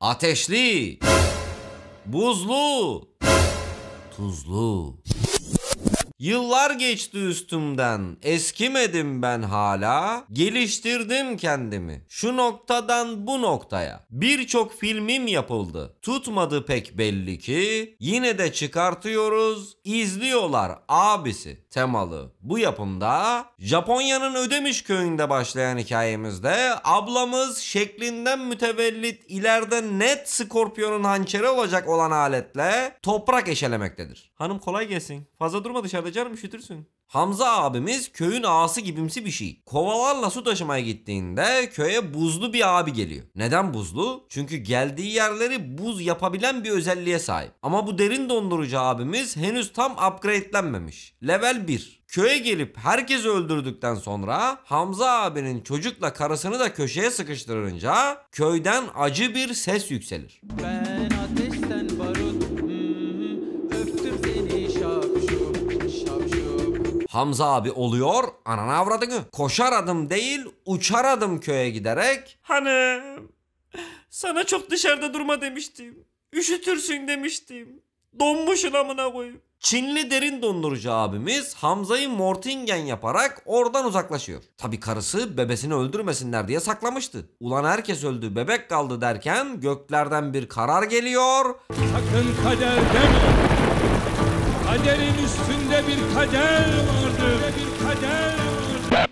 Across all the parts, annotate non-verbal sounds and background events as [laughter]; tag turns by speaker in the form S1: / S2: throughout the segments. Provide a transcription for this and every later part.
S1: Ateşli, buzlu, tuzlu. Yıllar geçti üstümden. Eskimedim ben hala. Geliştirdim kendimi. Şu noktadan bu noktaya. Birçok filmim yapıldı. Tutmadı pek belli ki. Yine de çıkartıyoruz. İzliyorlar abisi temalı. Bu yapımda Japonya'nın Ödemiş köyünde başlayan hikayemizde ablamız şeklinden mütevellit ileride net Skorpiyon'un hançeri olacak olan aletle toprak eşelemektedir. Hanım kolay gelsin. Fazla durma dışarıda mı üşütürsün. Hamza abimiz köyün ağası gibimsi bir şey. Kovalarla su taşımaya gittiğinde köye buzlu bir abi geliyor. Neden buzlu? Çünkü geldiği yerleri buz yapabilen bir özelliğe sahip. Ama bu derin dondurucu abimiz henüz tam upgrade'lenmemiş. Level 1. Köye gelip herkesi öldürdükten sonra Hamza abinin çocukla karısını da köşeye sıkıştırınca köyden acı bir ses yükselir. Ben... Hamza abi oluyor anana avradını. Koşar adım değil uçar adım köye giderek. Hanım sana çok dışarıda durma demiştim. Üşütürsün demiştim. Donmuşun amına koyayım. Çinli derin dondurucu abimiz Hamza'yı mortingen yaparak oradan uzaklaşıyor. Tabi karısı bebesini öldürmesinler diye saklamıştı. Ulan herkes öldü bebek kaldı derken göklerden bir karar geliyor. Sakın kader deme kaderin üstünde bir kader vardı. Bir kader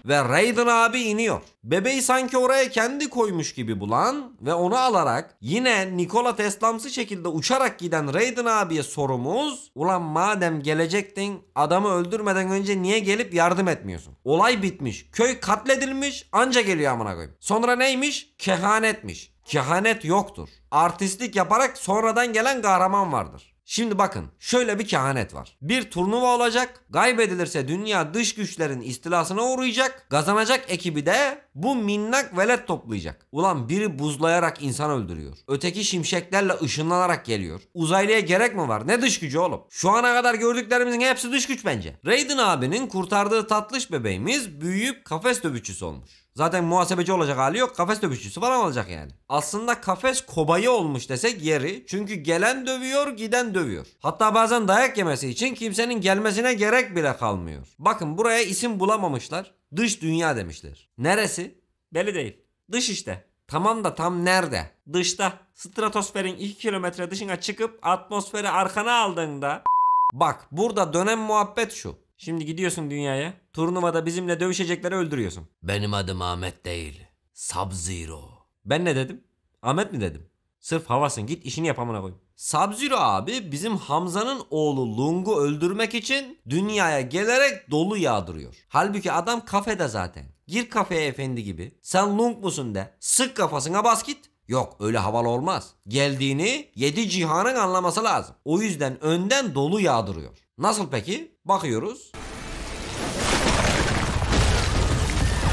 S1: Ve Raiden abi iniyor. Bebeği sanki oraya kendi koymuş gibi bulan ve onu alarak yine Nikola Teslamsı şekilde uçarak giden Raiden abiye sorumuz ulan madem gelecektin adamı öldürmeden önce niye gelip yardım etmiyorsun? Olay bitmiş. Köy katledilmiş anca geliyor amına koyayım. Sonra neymiş? Kehanetmiş. Kehanet yoktur. Artistlik yaparak sonradan gelen kahraman vardır. Şimdi bakın şöyle bir kehanet var. Bir turnuva olacak. Kaybedilirse dünya dış güçlerin istilasına uğrayacak. Kazanacak ekibi de bu minnak velet toplayacak. Ulan biri buzlayarak insan öldürüyor. Öteki şimşeklerle ışınlanarak geliyor. Uzaylıya gerek mi var? Ne dış gücü oğlum? Şu ana kadar gördüklerimizin hepsi dış güç bence. Raiden abinin kurtardığı tatlış bebeğimiz büyüyüp kafes dövüşçüsü olmuş. Zaten muhasebeci olacak hali yok. Kafes dövüşçüsü falan olacak yani. Aslında kafes kobayı olmuş desek yeri. Çünkü gelen dövüyor, giden dövüyor. Hatta bazen dayak yemesi için kimsenin gelmesine gerek bile kalmıyor. Bakın buraya isim bulamamışlar. Dış dünya demişler. Neresi? Belli değil. Dış işte. Tamam da tam nerede? Dışta. Stratosferin 2 kilometre dışına çıkıp atmosferi arkana aldığında... Bak burada dönem muhabbet şu. Şimdi gidiyorsun dünyaya. Turnuvada bizimle dövüşecekleri öldürüyorsun. Benim adım Ahmet değil. Sub-Zero. Ben ne dedim? Ahmet mi dedim? Sırf havasın git işini yap amına koyayım. Sub-Zero abi bizim Hamza'nın oğlu Lung'u öldürmek için dünyaya gelerek dolu yağdırıyor. Halbuki adam kafede zaten. Gir kafeye efendi gibi. Sen Lung musun de. Sık kafasına bas git. Yok öyle havalı olmaz. Geldiğini yedi cihanın anlaması lazım. O yüzden önden dolu yağdırıyor. Nasıl peki? Bakıyoruz.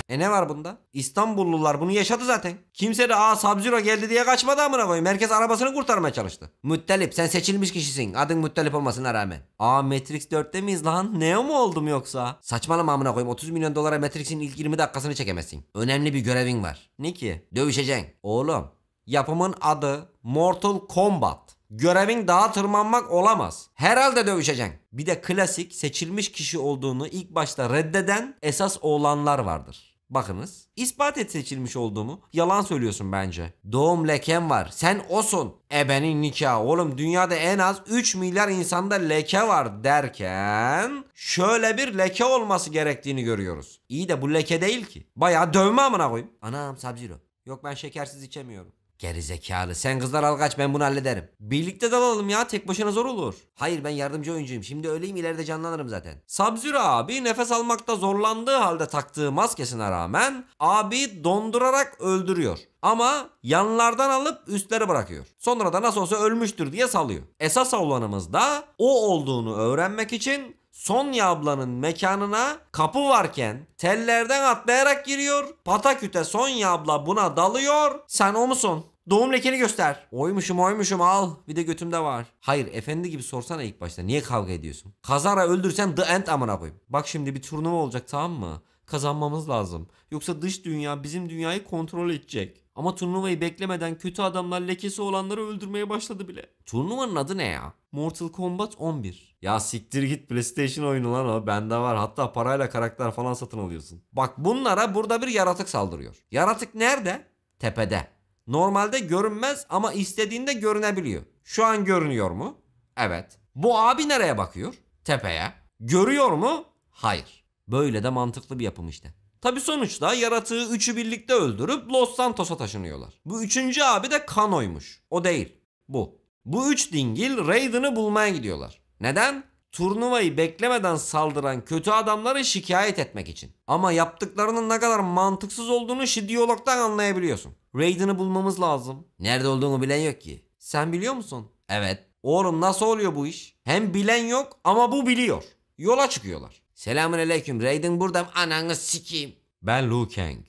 S1: E ne var bunda? İstanbullular bunu yaşadı zaten. Kimse de aa Sabziro geldi diye kaçmadı amına koyayım. Merkez arabasını kurtarmaya çalıştı. Müttelip sen seçilmiş kişisin. Adın Müttelip olmasına rağmen. Aa Matrix 4'te miyiz lan? Neo mu oldum yoksa? Saçmalama amına koyayım. 30 milyon dolara Matrix'in ilk 20 dakikasını çekemezsin. Önemli bir görevin var. Ne ki? Dövüşeceksin. Oğlum. Yapımın adı Mortal Kombat. Görevin daha tırmanmak olamaz. Herhalde dövüşeceksin. Bir de klasik seçilmiş kişi olduğunu ilk başta reddeden esas oğlanlar vardır. Bakınız. ispat et seçilmiş olduğumu. Yalan söylüyorsun bence. Doğum leken var. Sen osun. Ebenin nikahı. Oğlum dünyada en az 3 milyar insanda leke var derken şöyle bir leke olması gerektiğini görüyoruz. İyi de bu leke değil ki. Bayağı dövme amına koyayım. Anam Sabziro. Yok ben şekersiz içemiyorum. Gerizekalı. Sen kızlar al kaç ben bunu hallederim. Birlikte dalalım ya tek başına zor olur. Hayır ben yardımcı oyuncuyum. Şimdi öleyim ileride canlanırım zaten. Sabzüra abi nefes almakta zorlandığı halde taktığı maskesine rağmen abi dondurarak öldürüyor. Ama yanlardan alıp üstlere bırakıyor. Sonra da nasıl olsa ölmüştür diye salıyor. Esas avlanımız da o olduğunu öğrenmek için Sonya ablanın mekanına kapı varken tellerden atlayarak giriyor. Pataküte Sonya abla buna dalıyor. Sen o musun? Doğum lekeni göster. Oymuşum oymuşum al. Bir de götümde var. Hayır efendi gibi sorsana ilk başta. Niye kavga ediyorsun? Kazara öldürsen the end amına koyayım. Bak şimdi bir turnuva olacak tamam mı? Kazanmamız lazım. Yoksa dış dünya bizim dünyayı kontrol edecek. Ama turnuvayı beklemeden kötü adamlar lekesi olanları öldürmeye başladı bile. Turnuvanın adı ne ya? Mortal Kombat 11. Ya siktir git PlayStation oyunu lan o. Bende var. Hatta parayla karakter falan satın alıyorsun. Bak bunlara burada bir yaratık saldırıyor. Yaratık nerede? Tepede. Normalde görünmez ama istediğinde görünebiliyor. Şu an görünüyor mu? Evet. Bu abi nereye bakıyor? Tepeye. Görüyor mu? Hayır. Böyle de mantıklı bir yapım işte. Tabi sonuçta yaratığı üçü birlikte öldürüp Los Santos'a taşınıyorlar. Bu üçüncü abi de Kano'ymuş. O değil. Bu. Bu üç dingil Raiden'ı bulmaya gidiyorlar. Neden? Turnuvayı beklemeden saldıran kötü adamları şikayet etmek için. Ama yaptıklarının ne kadar mantıksız olduğunu şidiyologdan anlayabiliyorsun. Raiden'ı bulmamız lazım. Nerede olduğunu bilen yok ki. Sen biliyor musun? Evet. Oğlum nasıl oluyor bu iş? Hem bilen yok ama bu biliyor. Yola çıkıyorlar. Selamun aleyküm. Raiden buradam ananı sikeyim. Ben Liu Kang.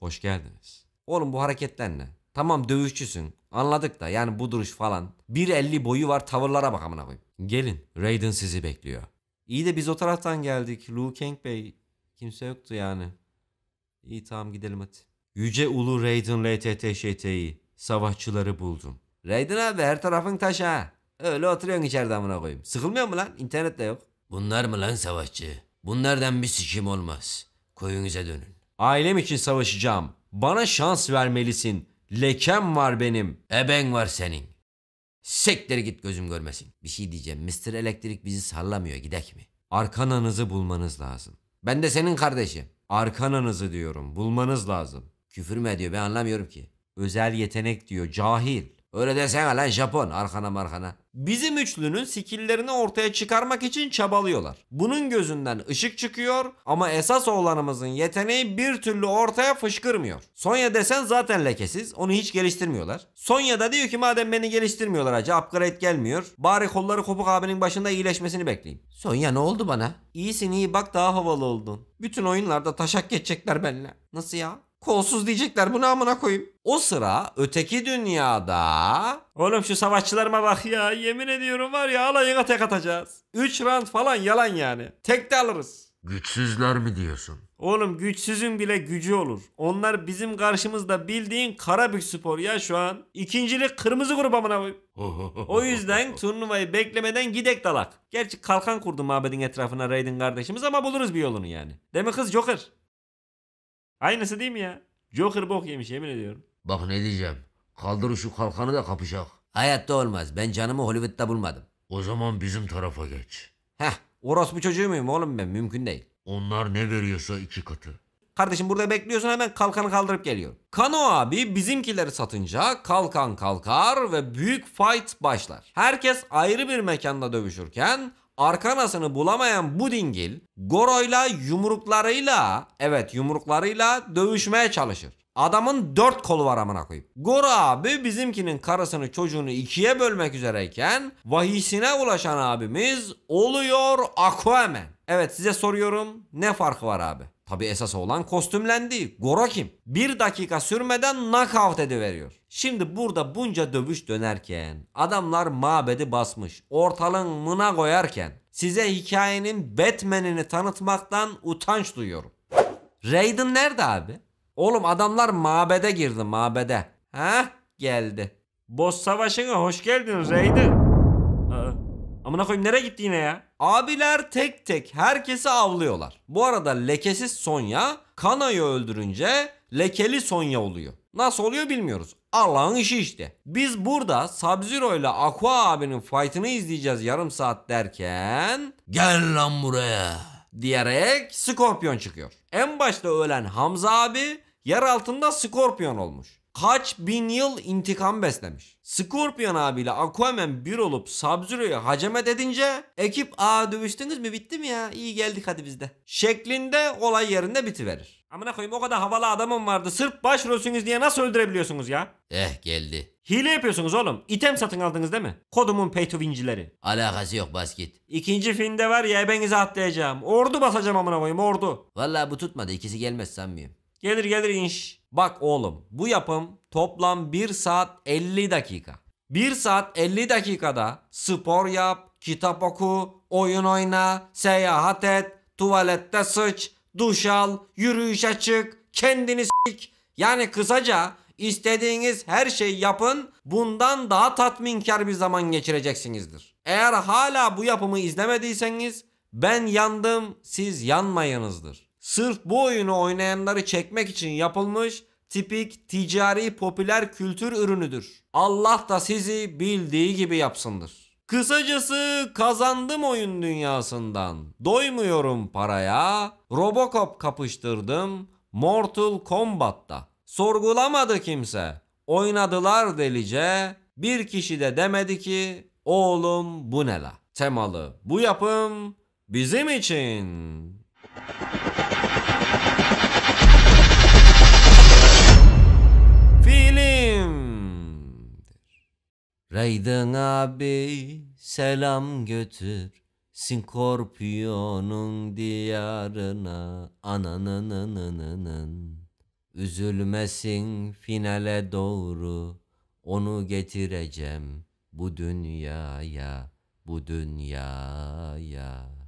S1: Hoş geldiniz. Oğlum bu hareketler ne? Tamam dövüşçüsün. Anladık da yani bu duruş falan. 1.50 boyu var tavırlara bak amına koyayım. Gelin Raiden sizi bekliyor. İyi de biz o taraftan geldik. Liu Kang Bey kimse yoktu yani. İyi tamam gidelim hadi. Yüce Ulu Raiden LTTŞT'yi savaşçıları buldum. Raiden abi her tarafın taşa. ha. Öyle oturuyorsun içeride amına koyayım. Sıkılmıyor mu lan? İnternet de yok. Bunlar mı lan savaşçı? Bunlardan bir sikim olmaz. Koyunuza dönün. Ailem için savaşacağım. Bana şans vermelisin. Lekem var benim. Eben var senin. Sekleri git gözüm görmesin. Bir şey diyeceğim. Mr. Elektrik bizi sallamıyor. Gidek mi? Arkananızı bulmanız lazım. Ben de senin kardeşim. Arkananızı diyorum. Bulmanız lazım. Küfür mü ediyor? Ben anlamıyorum ki. Özel yetenek diyor. Cahil. Öyle desene lan Japon arkana markana. Bizim üçlünün sikillerini ortaya çıkarmak için çabalıyorlar. Bunun gözünden ışık çıkıyor ama esas oğlanımızın yeteneği bir türlü ortaya fışkırmıyor. Sonya desen zaten lekesiz onu hiç geliştirmiyorlar. Sonya da diyor ki madem beni geliştirmiyorlar acı upgrade gelmiyor. Bari kolları kopuk abinin başında iyileşmesini bekleyeyim. Sonya ne oldu bana? İyisin iyi bak daha havalı oldun. Bütün oyunlarda taşak geçecekler benimle. Nasıl ya? Kolsuz diyecekler bunu amına koyayım. O sıra öteki dünyada... Oğlum şu savaşçılarıma bak ya yemin ediyorum var ya alayına tek atacağız. 3 round falan yalan yani. Tek de alırız. Güçsüzler mi diyorsun? Oğlum güçsüzün bile gücü olur. Onlar bizim karşımızda bildiğin Karabük Spor ya şu an. İkincilik kırmızı grup amına koyayım. o yüzden [laughs] turnuvayı beklemeden gidek dalak. Gerçi kalkan kurdu mabedin etrafına Raiden kardeşimiz ama buluruz bir yolunu yani. Değil mi kız Joker? Aynısı değil mi ya? Joker bok yemiş yemin ediyorum. Bak ne diyeceğim. Kaldır şu kalkanı da kapışak. Hayatta olmaz. Ben canımı Hollywood'da bulmadım. O zaman bizim tarafa geç. Heh. Orospu çocuğu muyum oğlum ben? Mümkün değil. Onlar ne veriyorsa iki katı. Kardeşim burada bekliyorsun hemen kalkanı kaldırıp geliyor. Kano abi bizimkileri satınca kalkan kalkar ve büyük fight başlar. Herkes ayrı bir mekanda dövüşürken Arkanasını bulamayan Budingil Goro'yla yumruklarıyla evet yumruklarıyla dövüşmeye çalışır. Adamın dört kolu var amına koyup. Goro abi bizimkinin karısını çocuğunu ikiye bölmek üzereyken vahisine ulaşan abimiz oluyor Aquaman. Evet size soruyorum ne farkı var abi? Tabi esas olan kostümlendi. Goro kim? Bir dakika sürmeden knockout ediveriyor. Şimdi burada bunca dövüş dönerken, adamlar mabedi basmış, ortalığın mına koyarken, size hikayenin Batman'ini tanıtmaktan utanç duyuyorum. Raiden nerede abi? Oğlum adamlar mabede girdi mabede. Ha? Geldi. Boss savaşına hoş geldin Raiden. Aa, amına koyayım nereye gitti yine ya? Abiler tek tek herkesi avlıyorlar. Bu arada lekesiz Sonya Kana'yı öldürünce lekeli Sonya oluyor. Nasıl oluyor bilmiyoruz. Allah'ın işi işte. Biz burada Sub-Zero ile Aqua abinin fight'ını izleyeceğiz yarım saat derken gel lan buraya diyerek Scorpion çıkıyor. En başta ölen Hamza abi yer altında Scorpion olmuş kaç bin yıl intikam beslemiş. Scorpion abiyle Aquaman bir olup Sub-Zero'yu hacamet edince ekip aa dövüştünüz mü bitti mi ya iyi geldik hadi bizde şeklinde olay yerinde bitiverir. Amına koyayım o kadar havalı adamım vardı sırf başrolsünüz diye nasıl öldürebiliyorsunuz ya? Eh geldi. Hile yapıyorsunuz oğlum. İtem satın aldınız değil mi? Kodumun pay to win'cileri. Alakası yok basket. İkinci filmde var ya ebenize atlayacağım. Ordu basacağım amına koyayım ordu. Vallahi bu tutmadı ikisi gelmez sanmıyorum. Gelir gelir inş. Bak oğlum bu yapım toplam 1 saat 50 dakika. 1 saat 50 dakikada spor yap, kitap oku, oyun oyna, seyahat et, tuvalette sıç, duş al, yürüyüşe çık, kendini s**k. Yani kısaca istediğiniz her şeyi yapın bundan daha tatminkar bir zaman geçireceksinizdir. Eğer hala bu yapımı izlemediyseniz ben yandım siz yanmayınızdır sırf bu oyunu oynayanları çekmek için yapılmış tipik ticari popüler kültür ürünüdür. Allah da sizi bildiği gibi yapsındır. Kısacası kazandım oyun dünyasından. Doymuyorum paraya. Robocop kapıştırdım. Mortal Kombat'ta. Sorgulamadı kimse. Oynadılar delice. Bir kişi de demedi ki oğlum bu ne la? Temalı bu yapım bizim için. Raydın abi selam götür Sinkorpiyonun diyarına Anananananın Üzülmesin finale doğru Onu getireceğim bu dünyaya Bu dünyaya